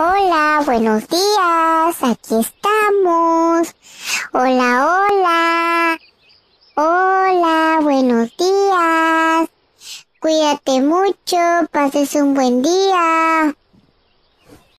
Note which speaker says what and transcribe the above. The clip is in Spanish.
Speaker 1: Hola, buenos días, aquí estamos. Hola, hola. Hola, buenos días. Cuídate mucho, pases un buen día.